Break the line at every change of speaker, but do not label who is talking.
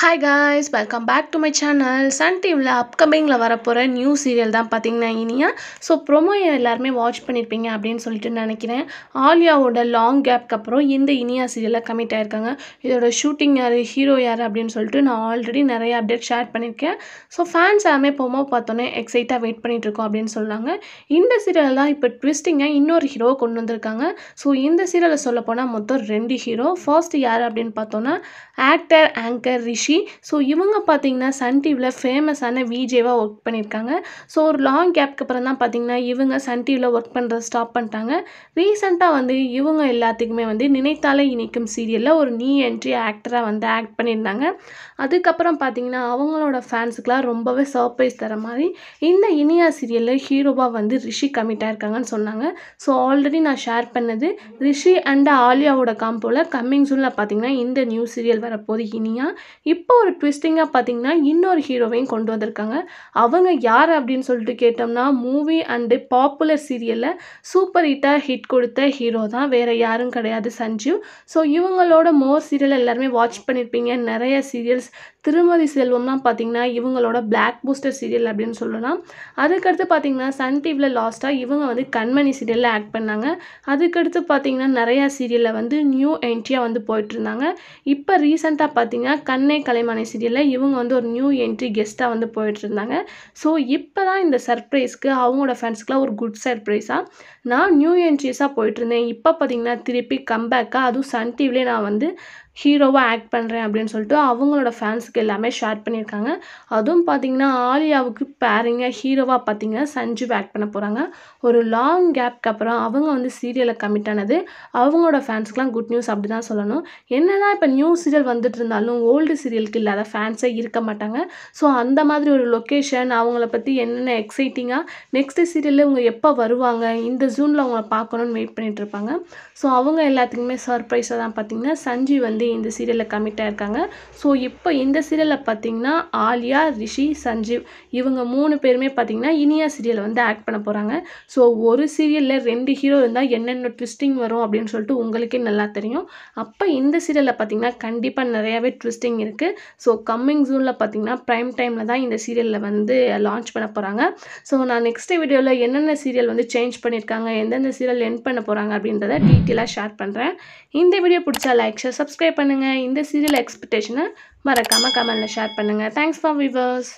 hi guys welcome back to my channel sun டிவியில் அப்கமிங்கில் வரப்போகிற நியூ சீரியல் தான் பார்த்திங்கன்னா இனியா ஸோ ப்ரொமோ எல்லாருமே வாட்ச் பண்ணியிருப்பீங்க அப்படின்னு சொல்லிட்டு நினைக்கிறேன் ஆலியாவோட லாங் கேப்க்கு அப்புறம் இந்த இனியா சீரியலில் கமிட் ஆகிருக்காங்க இதோட ஷூட்டிங் யார் ஹீரோ யார் அப்படின்னு சொல்லிட்டு நான் ஆல்ரெடி நிறைய அப்டேட் ஷேர் பண்ணியிருக்கேன் ஸோ ஃபேன்ஸ் எல்லாமே ப்ரொமோ பார்த்தோன்னே எக்ஸைட்டாக வெயிட் பண்ணிகிட்ருக்கோம் அப்படின்னு சொன்னாங்க இந்த சீரியல் தான் இப்போ ட்விஸ்டிங்காக இன்னொரு ஹீரோ கொண்டு வந்திருக்காங்க ஸோ இந்த சீரியலை சொல்ல போனால் மொத்தம் ரெண்டு ஹீரோ ஃபர்ஸ்ட் யார் அப்படின்னு பார்த்தோன்னா actor anchor Rish Rishi so இவங்க பார்த்தீங்கன்னா சன் டிவியில் ஃபேமஸான விஜேவாக ஒர்க் பண்ணியிருக்காங்க ஸோ ஒரு லாங் கேப்க்கு அப்புறம் தான் பார்த்தீங்கன்னா இவங்க சன் டிவியில் ஒர்க் பண்ணுறத ஸ்டாப் பண்ணிட்டாங்க ரீசெண்டாக வந்து இவங்க எல்லாத்துக்குமே வந்து நினைத்தாலே இணைக்கும் சீரியலில் ஒரு நீ என்ட்ரி ஆக்டராக வந்து ஆக்ட் பண்ணியிருந்தாங்க அதுக்கப்புறம் பார்த்தீங்கன்னா அவங்களோட ஃபேன்ஸுக்கெலாம் ரொம்பவே சர்ப்ரைஸ் தர மாதிரி இந்த இனியா சீரியலில் ஹீரோவாக வந்து ரிஷி கமிட்டாக இருக்காங்கன்னு சொன்னாங்க ஸோ ஆல்ரெடி நான் ஷேர் பண்ணது ரிஷி அண்ட் ஆலியாவோட காம்போவில் கம்மிங் சூனில் பார்த்தீங்கன்னா இந்த நியூ சீரியல் வரப்போது இனியா இப்போ ஒரு ட்விஸ்டிங்காக பார்த்தீங்கன்னா இன்னொரு ஹீரோவையும் கொண்டு வந்திருக்காங்க அவங்க யார் அப்படின்னு சொல்லிட்டு கேட்டோம்னா மூவி அண்டு பாப்புலர் சீரியலில் சூப்பர் ஹிட்டாக ஹிட் கொடுத்த ஹீரோ தான் வேறு யாரும் கிடையாது சஞ்சீவ் ஸோ இவங்களோட மோர் சீரியல் எல்லாருமே வாட்ச் பண்ணியிருப்பீங்க நிறைய சீரியல்ஸ் திருமதி செல்வம்லாம் பார்த்தீங்கன்னா இவங்களோட பிளாக் பூஸ்டர் சீரியல் அப்படின்னு சொல்லலாம் அதுக்கடுத்து பார்த்தீங்கன்னா சன் டிவியில் லாஸ்ட்டாக இவங்க வந்து கண்மணி சீரியலில் ஆக்ட் பண்ணாங்க அதுக்கடுத்து பார்த்தீங்கன்னா நிறையா சீரியலில் வந்து நியூ என்ட்ரியாக வந்து போயிட்டுருந்தாங்க இப்போ ரீசெண்டாக பார்த்தீங்கன்னா கண்ணே கலைமானை சீரியலில் இவங்க வந்து ஒரு நியூ என்ட்ரி கெஸ்ட்டாக வந்து போயிட்டுருந்தாங்க ஸோ இப்போ தான் இந்த சர்ப்ரைஸ்க்கு அவங்களோட ஃப்ரெண்ட்ஸ்க்குலாம் ஒரு குட் சர்ப்ரைஸாக நான் நியூ என்ட்ரிஸாக போயிட்டுருந்தேன் இப்போ பார்த்தீங்கன்னா திருப்பி கம்பேக்காக அதுவும் சன் டிவிலே நான் வந்து ஹீரோவாக ஆக்ட் பண்ணுறேன் அப்படின்னு சொல்லிட்டு அவங்களோட ஃபேன்ஸுக்கு எல்லாமே ஷேர் பண்ணியிருக்காங்க அதுவும் பார்த்திங்கன்னா ஆலியாவுக்கு பேரிங்க ஹீரோவாக பார்த்திங்கன்னா சஞ்சீவ் ஆக்ட் பண்ண போகிறாங்க ஒரு லாங் கேப்க்கு அப்புறம் அவங்க வந்து சீரியலில் கமிட் ஆனது அவங்களோட ஃபேன்ஸுக்கெலாம் குட் நியூஸ் அப்படி தான் சொல்லணும் என்னென்னா இப்போ நியூ சீரியல் வந்துட்டு இருந்தாலும் ஓல்டு சீரியலுக்கு இல்லாத ஃபேன்ஸே இருக்க மாட்டாங்க ஸோ அந்த மாதிரி ஒரு லொக்கேஷன் அவங்கள பற்றி என்னென்ன எக்ஸைட்டிங்காக நெக்ஸ்ட் சீரியலில் இவங்க எப்போ வருவாங்க இந்த ஜூனில் அவங்கள பார்க்கணுன்னு வெயிட் பண்ணிகிட்ருப்பாங்க ஸோ அவங்க எல்லாத்துக்குமே சர்ப்ரைஸாக தான் பார்த்திங்கன்னா சஞ்சீவ் வந்து இந்த சீரியலில் கமிட்டாக இருக்காங்க ஸோ இப்போ இந்த சீரியலில் பார்த்தீங்கன்னா ஆலியா ரிஷி சஞ்சீவ் இவங்க மூணு பேருமே பார்த்திங்கன்னா இனியா சீரியலை வந்து ஆக்ட் பண்ண போகிறாங்க ஸோ ஒரு சீரியலில் ரெண்டு ஹீரோ இருந்தால் என்னென்ன ட்விஸ்டிங் வரும் அப்படின்னு சொல்லிட்டு உங்களுக்கே நல்லா தெரியும் அப்போ இந்த சீரியலில் பார்த்திங்கன்னா கண்டிப்பாக நிறையாவே ட்விஸ்டிங் இருக்குது ஸோ கம்மிங் ஜூனில் பார்த்திங்கன்னா ப்ரைம் டைமில் தான் இந்த சீரியலில் வந்து லான்ச் பண்ண போகிறாங்க ஸோ நான் நெக்ஸ்ட் வீடியோவில் என்னென்ன சீரியல் வந்து சேஞ்ச் பண்ணியிருக்காங்க எந்தெந்த சீரியல் என் பண்ண போகிறாங்க அப்படின்றத டீட்டெயிலாக ஷேர் பண்ணுறேன் இந்த வீடியோ பிடிச்சா லைக் ஷேர் சப்ஸ்கிரைப் பண்ணுங்கள் இந்த சீரியல் எக்ஸ்பெக்டேஷனை மறக்காமல் கமெண்டில் ஷேர் பண்ணுங்கள் தேங்க்ஸ் ஃபார் விவர்ஸ்